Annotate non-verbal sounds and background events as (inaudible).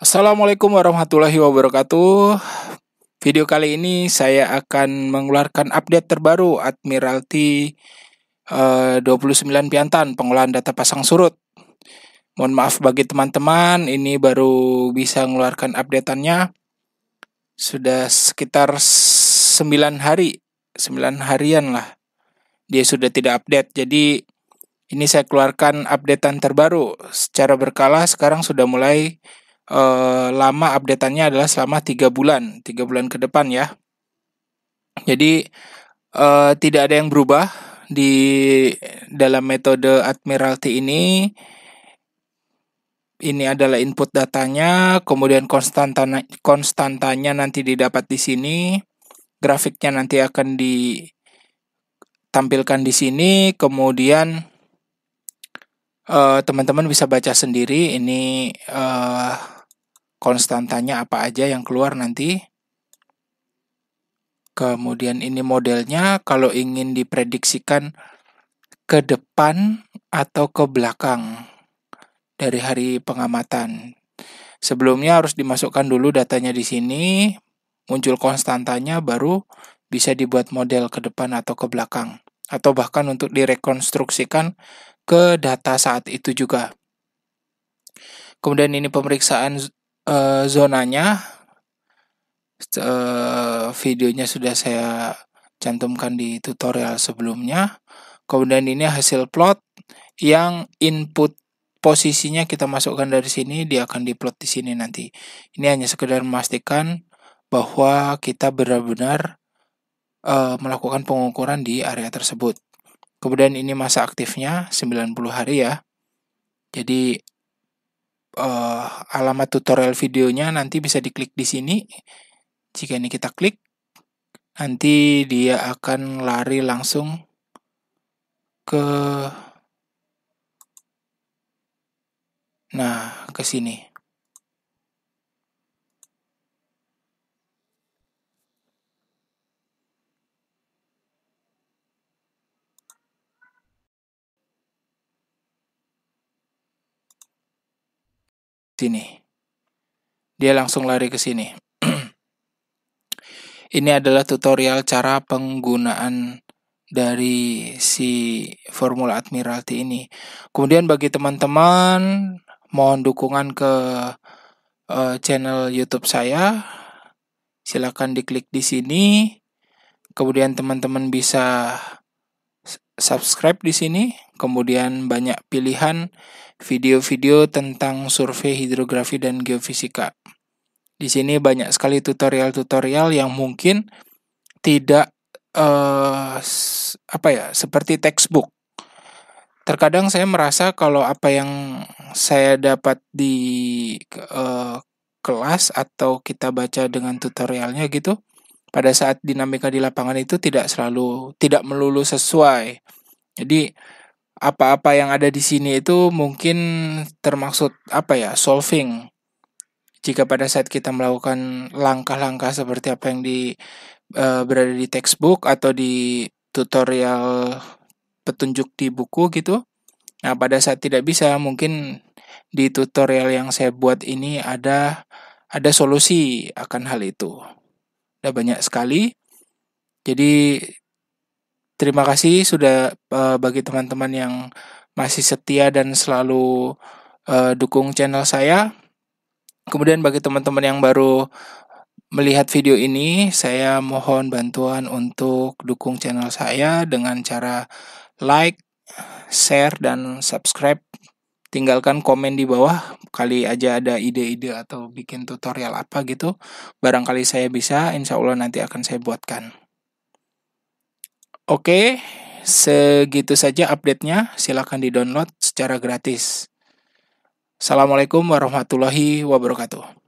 Assalamualaikum warahmatullahi wabarakatuh. Video kali ini saya akan mengeluarkan update terbaru Admiralty uh, 29 Piantan pengolahan data pasang surut. Mohon maaf bagi teman-teman, ini baru bisa mengeluarkan updateannya. Sudah sekitar 9 hari, 9 harian lah. Dia sudah tidak update. Jadi ini saya keluarkan updatean terbaru secara berkala sekarang sudah mulai eh, lama updateannya adalah selama tiga bulan, tiga bulan ke depan ya. Jadi eh, tidak ada yang berubah di dalam metode Admiralty ini. Ini adalah input datanya, kemudian konstantanya, konstantanya nanti didapat di sini. Grafiknya nanti akan ditampilkan di sini, kemudian eh, teman-teman uh, bisa baca sendiri ini uh, konstantanya apa aja yang keluar nanti. Kemudian ini modelnya kalau ingin diprediksikan ke depan atau ke belakang dari hari pengamatan. Sebelumnya harus dimasukkan dulu datanya di sini, muncul konstantanya baru bisa dibuat model ke depan atau ke belakang atau bahkan untuk direkonstruksikan ke data saat itu juga. Kemudian ini pemeriksaan Eh, zonanya eh, videonya sudah saya cantumkan di tutorial sebelumnya kemudian ini hasil plot yang input posisinya kita masukkan dari sini dia akan diplot di sini nanti ini hanya sekedar memastikan bahwa kita benar-benar uh, melakukan pengukuran di area tersebut kemudian ini masa aktifnya 90 hari ya jadi uh, alamat tutorial videonya nanti bisa diklik di sini. Jika ini kita klik, nanti dia akan lari langsung ke nah ke sini. sini. Dia langsung lari ke sini. (clears throat) Ini adalah tutorial cara penggunaan dari si formula Admiralty ini. Kemudian bagi teman-teman mohon dukungan ke uh, channel YouTube saya. Silakan diklik di sini. Kemudian teman-teman bisa subscribe di sini. Kemudian banyak pilihan video-video tentang survei hidrografi dan geofisika. Di sini banyak sekali tutorial-tutorial yang mungkin tidak eh, apa ya seperti textbook. Terkadang saya merasa kalau apa yang saya dapat di eh, kelas atau kita baca dengan tutorialnya gitu, pada saat dinamika di lapangan itu tidak selalu tidak melulu sesuai. Jadi apa-apa yang ada di sini itu mungkin termaksud apa ya solving jika pada saat kita melakukan langkah-langkah seperti apa yang di e, berada di textbook atau di tutorial petunjuk di buku gitu nah pada saat tidak bisa mungkin di tutorial yang saya buat ini ada ada solusi akan hal itu ada banyak sekali jadi Terima kasih sudah uh, bagi teman-teman yang masih setia dan selalu uh, dukung channel saya. Kemudian bagi teman-teman yang baru melihat video ini, saya mohon bantuan untuk dukung channel saya dengan cara like, share, dan subscribe. Tinggalkan komen di bawah, kali aja ada ide-ide atau bikin tutorial apa gitu. Barangkali saya bisa, insya Allah nanti akan saya buatkan. Oke, segitu saja update-nya. Silahkan di-download secara gratis. Assalamualaikum warahmatullahi wabarakatuh.